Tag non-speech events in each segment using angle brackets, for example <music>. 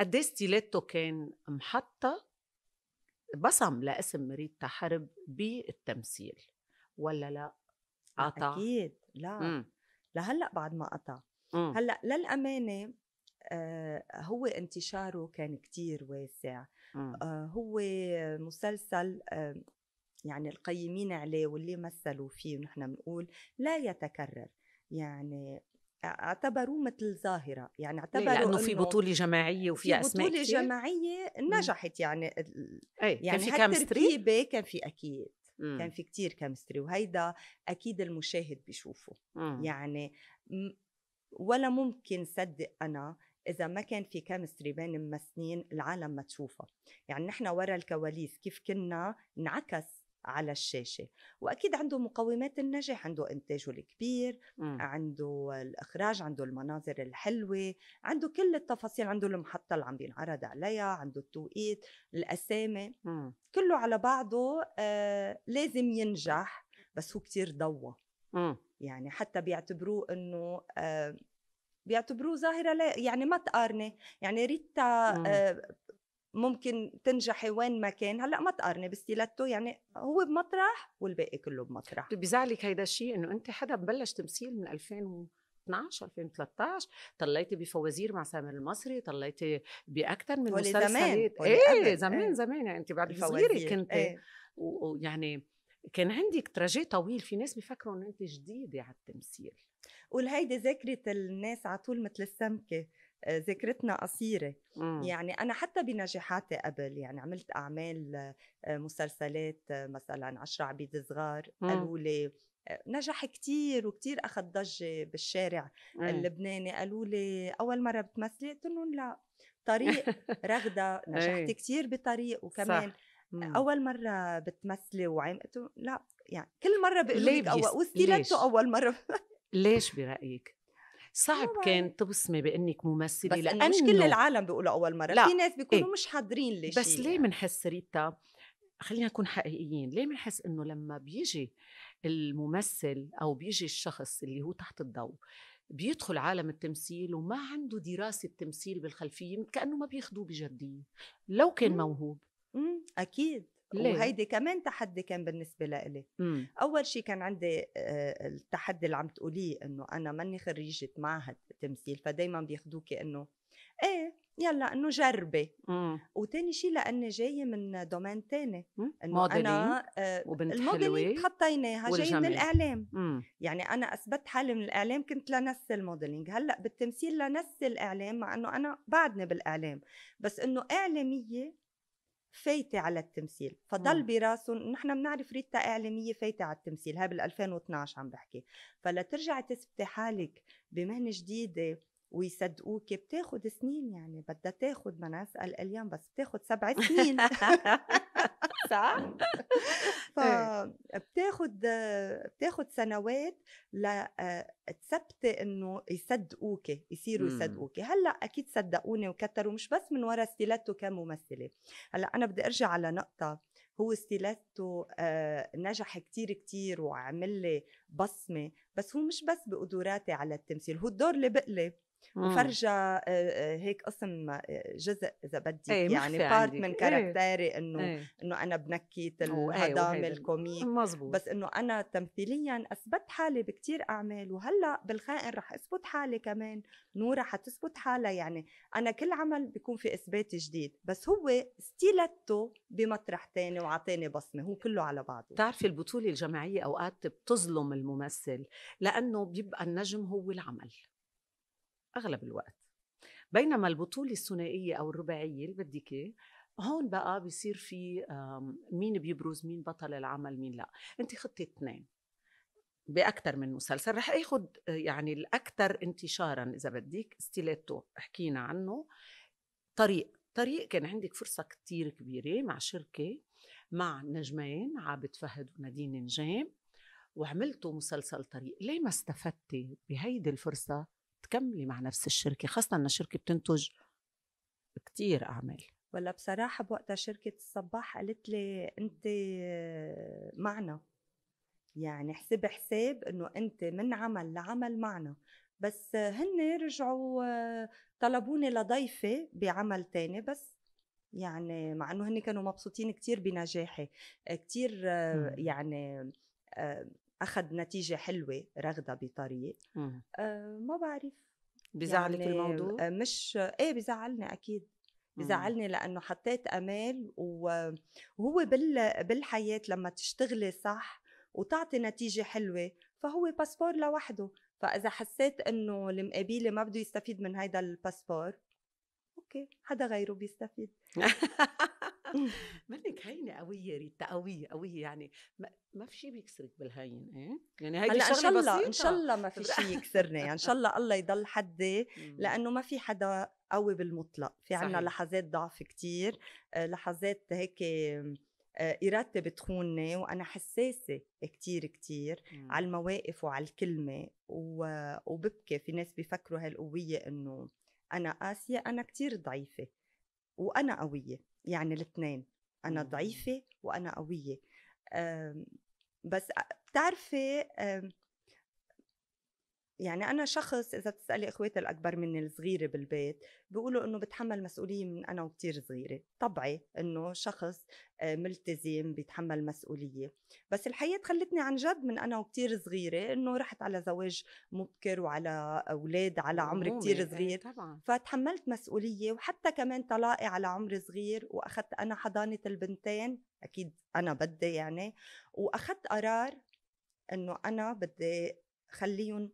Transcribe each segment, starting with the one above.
قد ايه كان محطه بصم لاسم ريتا حرب بالتمثيل ولا لا؟ قطع اكيد لا مم. لهلا بعد ما قطع هلا للامانه آه هو انتشاره كان كتير واسع آه هو مسلسل آه يعني القيمين عليه واللي مثلوا فيه ونحن بنقول لا يتكرر يعني اعتبروه مثل ظاهره يعني اعتبروا لانه في بطوله جماعيه وفي اسماء بطوله كتير؟ جماعيه نجحت يعني أي. يعني كان في كامستري كان في اكيد مم. كان في كتير كامستري وهيدا اكيد المشاهد بيشوفه مم. يعني ولا ممكن صدق انا اذا ما كان في كامستري بين الممثلين العالم ما تشوفها يعني نحن ورا الكواليس كيف كنا انعكس على الشاشه واكيد عنده مقومات النجاح عنده انتاجه الكبير م. إمم. عنده الاخراج عنده المناظر الحلوه عنده كل التفاصيل عنده المحطه اللي عم بينعرض عليها عنده التوقيت الاسامي م. إمم. كله على بعضه آه لازم ينجح بس هو كتير ضوى إمم. يعني حتى بيعتبروه انه آه بيعتبروه ظاهره لا يعني ما تقارني يعني ريتا آه ممكن تنجحي وين ما كان هلا ما تقارني بالستيلاتو يعني هو بمطرح والباقي كله بمطرح طيب، بيزعلك هيدا الشيء انه انت حدا بلش تمثيل من 2012 2013 طليتي بفوازير مع سامر المصري طليتي باكثر من مسلسلات إيه،, ايه زمان ايه. زمان يعني انت بعد صغيره كنت ايه. ويعني كان عندك تراجي طويل في ناس بيفكروا ان انت جديده على التمثيل والهيدي ذاكره الناس على طول مثل السمكه ذاكرتنا قصيرة يعني أنا حتى بنجاحاتي قبل يعني عملت أعمال آه، مسلسلات آه، مثلا عشرة عبيد صغار قالوا لي آه، نجح كتير وكتير أخذ ضجة بالشارع مم. اللبناني قالوا لي أول مرة بتمثلي قلت لهم لا طريق <laughs> رغدة نجحت إيه. كتير بطريق وكمان صح. مم. اول مره بتمثلي وعم لا يعني كل مره بقول لك اول اول مره <laughs> ليش برايك صعب كان تبصمي بانك ممثله بس لانه مش كل العالم بيقولوا اول مره لا. في ناس بيكونوا إيه؟ مش حاضرين لشيء بس ليه بنحس يعني. ريتا خلينا نكون حقيقيين ليه بنحس انه لما بيجي الممثل او بيجي الشخص اللي هو تحت الضوء بيدخل عالم التمثيل وما عنده دراسه تمثيل بالخلفيه كانه ما بياخذوه بجديه لو كان موهوب مم. اكيد ليه؟ وهيدي كمان تحدي كان بالنسبة لإلي امم. أول شيء كان عندي آه، التحدي اللي عم تقوليه إنه أنا ماني خريجة معهد تمثيل فدايما بياخدوكي إنه إيه يلا انه جربي امم. وتاني شيء لاني جايه من دومين تاني امم. انه انا آه، وبنت الموديلينج حطيناها جاية من الاعلام مم. يعني انا اثبت حالي من الاعلام كنت لنسي الموديلينج هلا بالتمثيل لنسي الاعلام مع انه انا بعدني بالاعلام بس انه اعلاميه فايتة على التمثيل فضل آه. براسهم نحن بنعرف ريتا إعلامية فايتة على التمثيل هاي بال 2012 عم بحكي ترجع تثبتي حالك بمهنة جديدة ويصدقوك بتاخد سنين يعني بدها تاخد ما انا اليوم بس بتاخد سبع سنين <laughs> صح؟ <laughs> <laughs> إيه. فبتاخد بتاخد سنوات لتثبتي آه، انه يصدقوكي يصيروا يصدقوكي، هلا اكيد صدقوني وكتروا مش بس من ورا ستيلاتو كممثله، هلا انا بدي ارجع على نقطه هو ستيلاتو آه، نجح كتير كتير وعمل لي بصمه، بس هو مش بس بقدراتي على التمثيل، هو الدور اللي بقلي امم. وفرجة هيك قسم جزء اذا بدي أي يعني بارت من إيه، كاركتيري انه إيه. انه انا بنكيت إيه، الهضام الكوميك مزبوط. بس انه انا تمثيليا اثبت حالي بكتير اعمال وهلا بالخائن رح اثبت حالي كمان نورا حتثبت حالها يعني انا كل عمل بيكون في اثبات جديد بس هو ستيلتو بمطرح تاني وعطاني بصمه هو كله على بعضه بتعرفي البطوله الجماعيه اوقات بتظلم الممثل لانه بيبقى النجم هو العمل اغلب الوقت بينما البطوله الثنائيه او الرباعيه اللي بدك اياه هون بقى بيصير في مين بيبرز مين بطل العمل مين لا انت خدتي اثنين باكثر من مسلسل رح اخذ يعني الاكثر انتشارا اذا بدك ستيليتو حكينا عنه طريق طريق كان عندك فرصه كتير كبيره مع شركه مع نجمين عابد فهد ونادين نجام وعملتوا مسلسل طريق ليه ما استفدتي بهيدي الفرصه تكملي مع نفس الشركه خاصه ان الشركه بتنتج كتير اعمال ولا بصراحه بوقتها شركه الصباح قالت لي انت معنا يعني حسب حساب انه انت من عمل لعمل معنا بس هن رجعوا آه، طلبوني لضيفه بعمل تاني بس يعني مع انه هن كانوا مبسوطين كتير بنجاحي كتير آه، يعني آه، اخذ نتيجه حلوه رغده بطريق آه ما بعرف بزعلك يعني الموضوع آه، مش ايه بزعلني اكيد بزعلني لانه حطيت امال وهو بال بالحياه لما تشتغلي صح وتعطي نتيجه حلوه فهو باسبور لوحده فاذا حسيت انه المقابله ما بده يستفيد من هيدا الباسبور اوكي حدا غيره بيستفيد <laughs> منك هينه قويه ريتا قويه قويه يعني ما في شيء بيكسرك بالهين ايه يعني هيدي هلا ان شاء الله ان شاء الله ما في شيء يكسرني يعني ان شاء الله الله يضل حدي <laughs> إمم. لانه ما في حدا قوي بالمطلق في عنا لحظات ضعف كتير آه، لحظات هيك آه، إرادتي بتخونني وأنا حساسة كتير كتير مم. على المواقف وعلى الكلمة و... وببكي في ناس بيفكروا هالقوية إنه أنا قاسية أنا كتير ضعيفة وأنا قوية يعني الاثنين انا إمم. ضعيفه وانا قويه آمم، بس بتعرفي آمم، يعني أنا شخص إذا بتسألي إخواتي الأكبر مني الصغيرة بالبيت بيقولوا إنه بتحمل مسؤولية من أنا وكتير صغيرة طبعي إنه شخص آه، ملتزم بيتحمل مسؤولية بس الحياة خلتني عن جد من أنا وكتير صغيرة إنه رحت على زواج مبكر وعلى أولاد على عمر كتير إيه، صغير طبعا. فتحملت مسؤولية وحتى كمان طلاقي على عمر صغير وأخذت أنا حضانة البنتين أكيد أنا بدي يعني وأخذت قرار إنه أنا بدي خليهم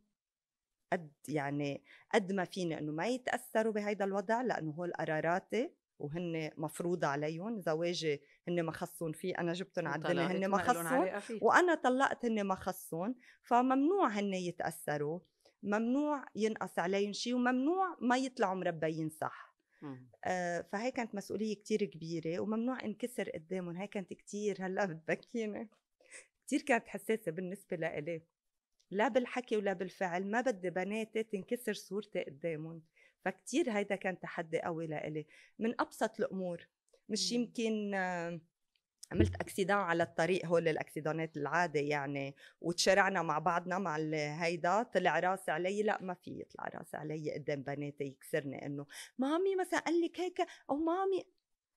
قد يعني قد ما فينا انه ما يتاثروا بهيدا الوضع لانه هو قراراتي وهن مفروض عليهم زواجي هن ما خصون فيه أنا جبتهم على الدنيا هن ما خصون وأنا طلقت هن ما خصون فممنوع هن يتأثروا ممنوع ينقص عليهم شيء وممنوع ما يطلعوا مربيين صح آه فهي كانت مسؤولية كتير كبيرة وممنوع انكسر قدامهم هي كانت كتير هلا بتبكيني كتير كانت حساسة بالنسبة لإلي لا بالحكي ولا بالفعل ما بدي بناتي تنكسر صورتي قدامهم فكتير هيدا كان تحدي قوي لإلي من أبسط الأمور مش يمكن آه، عملت اكسيدان على الطريق هول الاكسيدانات العاده يعني وتشارعنا مع بعضنا مع هيدا طلع راس علي لا ما في يطلع راس علي قدام بناتي يكسرني انه مامي مثلا قال لك هيك او مامي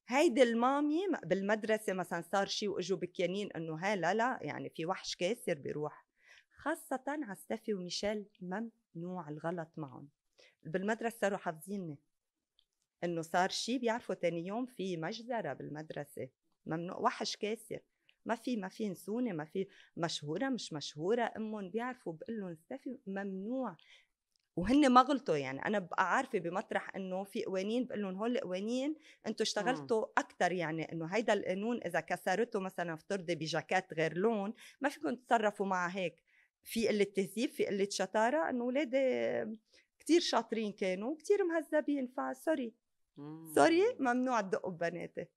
هيدي المامي بالمدرسه مثلا صار شيء واجوا بكيانين انه هلا لا لا يعني في وحش كاسر بيروح خاصة على ستيفي وميشيل ممنوع الغلط معهم بالمدرسة صاروا حافظيني انه صار شيء بيعرفوا تاني يوم في مجزرة بالمدرسة ممنوع وحش كاسر ما في ما في نسونة ما في مشهورة مش مشهورة امهم بيعرفوا بقول لهم ستيفي ممنوع وهن ما غلطوا يعني انا ببقى عارفه بمطرح انه في قوانين بقول لهم هول القوانين انتم آه. اشتغلتوا اكثر يعني انه هيدا القانون اذا كسرته مثلا افترضي بجاكيت غير لون ما فيكم تتصرفوا معها هيك في قله تهذيب في قله شطاره انه اولادي كثير شاطرين كانوا كثير مهذبين فسوري سوري ممنوع تدقوا ببناتي